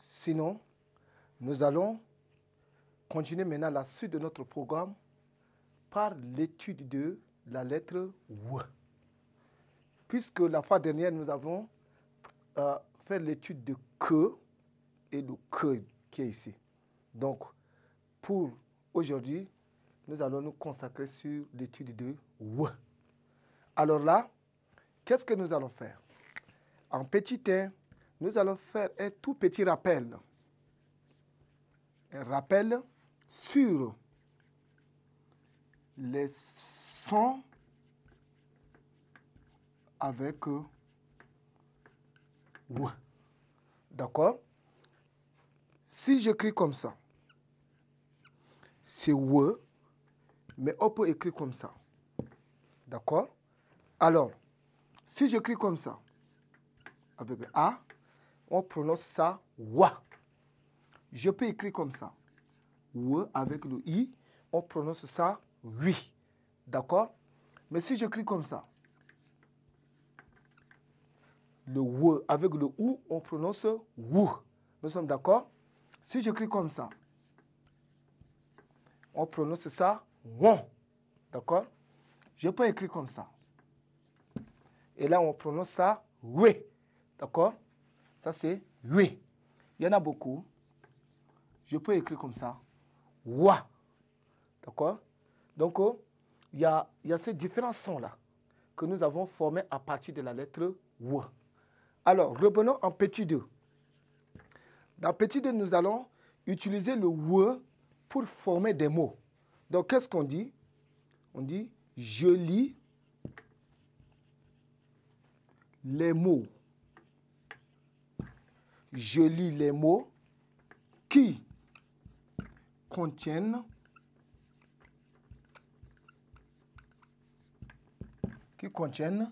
Sinon, nous allons continuer maintenant la suite de notre programme par l'étude de la lettre W. Puisque la fois dernière, nous avons euh, fait l'étude de que et de que qui est ici. Donc, pour aujourd'hui, nous allons nous consacrer sur l'étude de W. Alors là, qu'est-ce que nous allons faire En petit temps, nous allons faire un tout petit rappel. Un rappel sur les sons avec W. D'accord Si j'écris comme ça, c'est W, mais on peut écrire comme ça. D'accord Alors, si j'écris comme ça, avec A, on prononce ça wa. Je peux écrire comme ça. Ou avec le i, on prononce ça oui. D'accord Mais si j'écris comme ça, le ou avec le ou, on prononce ou. Nous sommes d'accord Si j'écris comme ça, on prononce ça won. D'accord Je peux écrire comme ça. Et là, on prononce ça oui. D'accord ça, c'est oui ». Il y en a beaucoup. Je peux écrire comme ça. Wa. D'accord Donc, oh, il y, a, ces différents sons-là que nous avons formés à partir de la lettre Wa. Alors, revenons en petit 2. Dans petit 2, nous allons utiliser le W pour former des mots. Donc, qu'est-ce qu'on dit On dit je lis les mots je lis les mots qui contiennent qui contiennent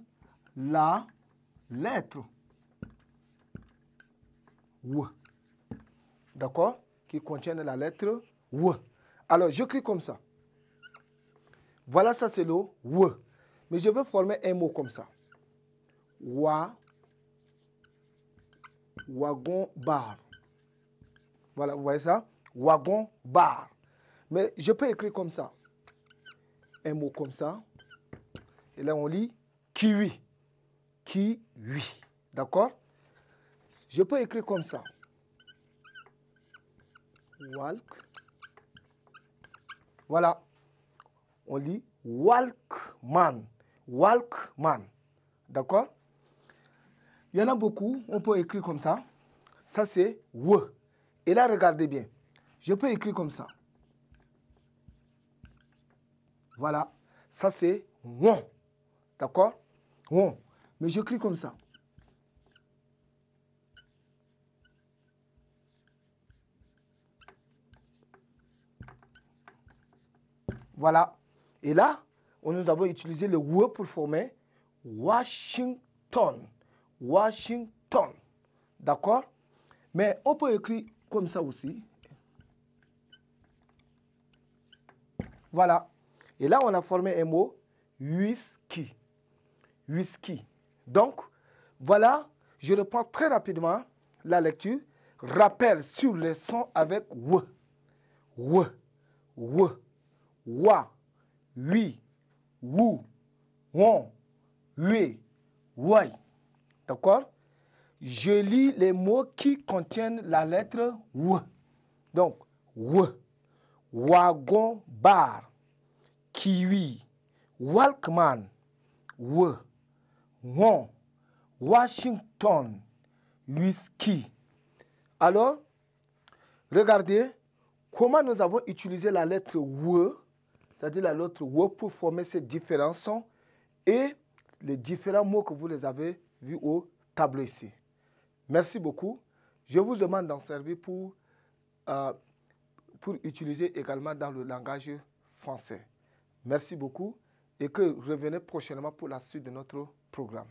la lettre W. D'accord Qui contiennent la lettre W. Alors, j'écris comme ça. Voilà, ça c'est le W. Mais je veux former un mot comme ça. Wa, wagon bar. Voilà, vous voyez ça Wagon bar. Mais je peux écrire comme ça. Un mot comme ça. Et là, on lit kiwi. Kiwi. D'accord Je peux écrire comme ça. Walk. Voilà. On lit Walkman. Walkman. D'accord il y en a beaucoup, on peut écrire comme ça. Ça, c'est W. Et là, regardez bien. Je peux écrire comme ça. Voilà. Ça, c'est WON. D'accord WON. Mais j'écris comme ça. Voilà. Et là, nous avons utilisé le W pour former Washington. Washington. D'accord Mais on peut écrire comme ça aussi. Voilà. Et là, on a formé un mot, whisky. Whisky. Donc, voilà, je reprends très rapidement la lecture. Rappel sur les sons avec W. W. W. Wa. W. Wou. Won. W. Wai. D'accord Je lis les mots qui contiennent la lettre W. Donc, W. Wagon bar. Kiwi. Walkman. W. Won. Washington. Whisky. Alors, regardez comment nous avons utilisé la lettre W, c'est-à-dire la lettre W pour former ces différents sons et les différents mots que vous les avez vu au tableau ici. Merci beaucoup. Je vous demande d'en servir pour, euh, pour utiliser également dans le langage français. Merci beaucoup et que revenez prochainement pour la suite de notre programme.